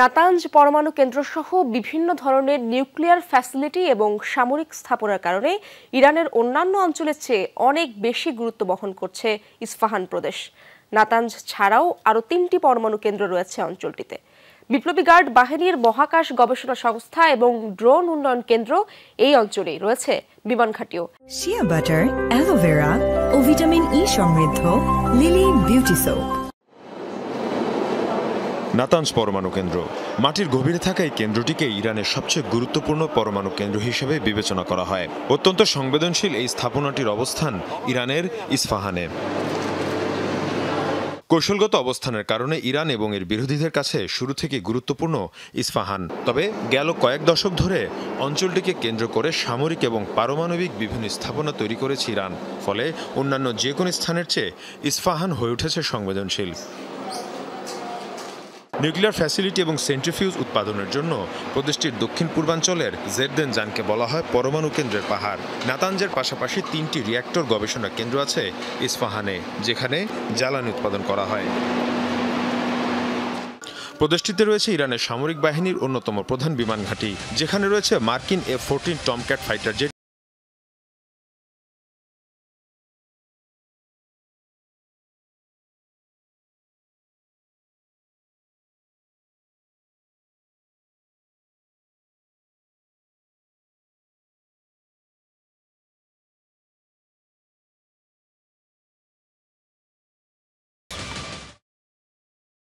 Natanz পরমাণু কেন্দ্র সহ বিভিন্ন ধরনের নিউক্লিয়ার ফ্যাসিলিটি এবং সামরিক স্থাপনার কারণে ইরানের অন্যান্য অঞ্চলের চেয়ে অনেক বেশি গুরুত্ব বহন করছে ইস্ফাহান প্রদেশ নাতাঞ্জ ছাড়াও আরও তিনটি পরমাণু কেন্দ্র রয়েছে অঞ্চলটিতে বিপ্লবী গার্ড বাহিনীর মহাকাশ গবেষণা সংস্থা এবং ড্রোন উন্নয়ন কেন্দ্র এই অঞ্চলেই রয়েছে বিমান ঘাটিও শিয়া বাটার অ্যালোভেরা ও ভিটামিন ই e সমৃদ্ধ লিলি বিউটি সোপ নাতানস পরমাণু কেন্দ্র মাটির গভীরে থাকা এই কেন্দ্রটিকে ইরানের সবচেয়ে গুরুত্বপূর্ণ পরমাণু কেন্দ্র হিসেবে বিবেচনা করা হয় অত্যন্ত সংবেদনশীল এই স্থাপনাটির অবস্থান ইরানের ইস্ফাহানে কৌশলগত অবস্থানের কারণে ইরান এবং এর বিরোধীদের কাছে শুরু থেকে গুরুত্বপূর্ণ ইস্ফাহান তবে গেল কয়েক দশক ধরে অঞ্চলটিকে কেন্দ্র করে সামরিক এবং পারমাণবিক বিভিন্ন স্থাপনা তৈরি করেছে ইরান ফলে অন্যান্য যে কোনো স্থানের চেয়ে ইস্ফাহান হয়ে উঠেছে সংবেদনশীল নিউক্লিয়ার ফ্যাসিলিটি এবং সেন্ট্রিফিউজ উৎপাদনের জন্য প্রদেশটির দক্ষিণ পূর্বাঞ্চলের জেরদেন জানকে বলা হয় পরমাণু কেন্দ্রের পাহাড় নাতানজের পাশাপাশি তিনটি রিয়াক্টর গবেষণা কেন্দ্র আছে ইস্পাহানে যেখানে জ্বালানি উৎপাদন করা হয় প্রদেশটিতে রয়েছে ইরানের সামরিক বাহিনীর অন্যতম প্রধান বিমান ঘাঁটি যেখানে রয়েছে মার্কিন F fourteen Tomcat fighter jet